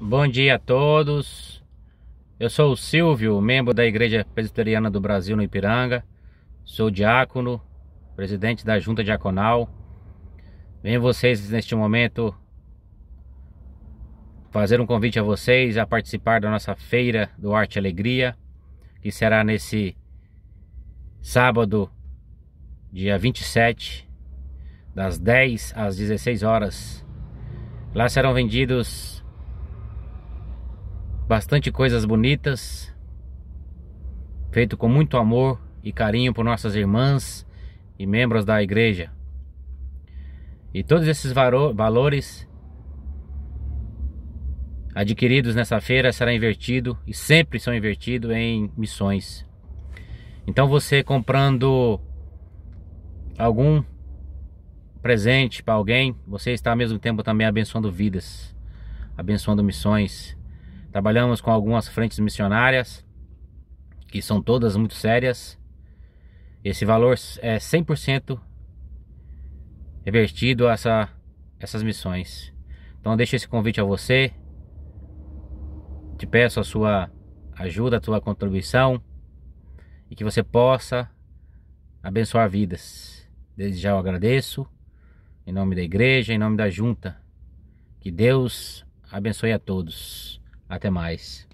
Bom dia a todos. Eu sou o Silvio, membro da Igreja Presbiteriana do Brasil no Ipiranga. Sou diácono, presidente da Junta Diaconal. Venho vocês neste momento fazer um convite a vocês a participar da nossa feira do Arte e Alegria, que será nesse sábado, dia 27, das 10 às 16 horas. Lá serão vendidos bastante coisas bonitas, feito com muito amor e carinho por nossas irmãs e membros da igreja. E todos esses valores adquiridos nessa feira serão invertido e sempre são invertidos em missões. Então você comprando algum presente para alguém, você está ao mesmo tempo também abençoando vidas, abençoando missões Trabalhamos com algumas frentes missionárias, que são todas muito sérias. Esse valor é 100% revertido a essa, essas missões. Então deixo esse convite a você. Te peço a sua ajuda, a sua contribuição e que você possa abençoar vidas. Desde já eu agradeço em nome da igreja, em nome da junta. Que Deus abençoe a todos. Até mais.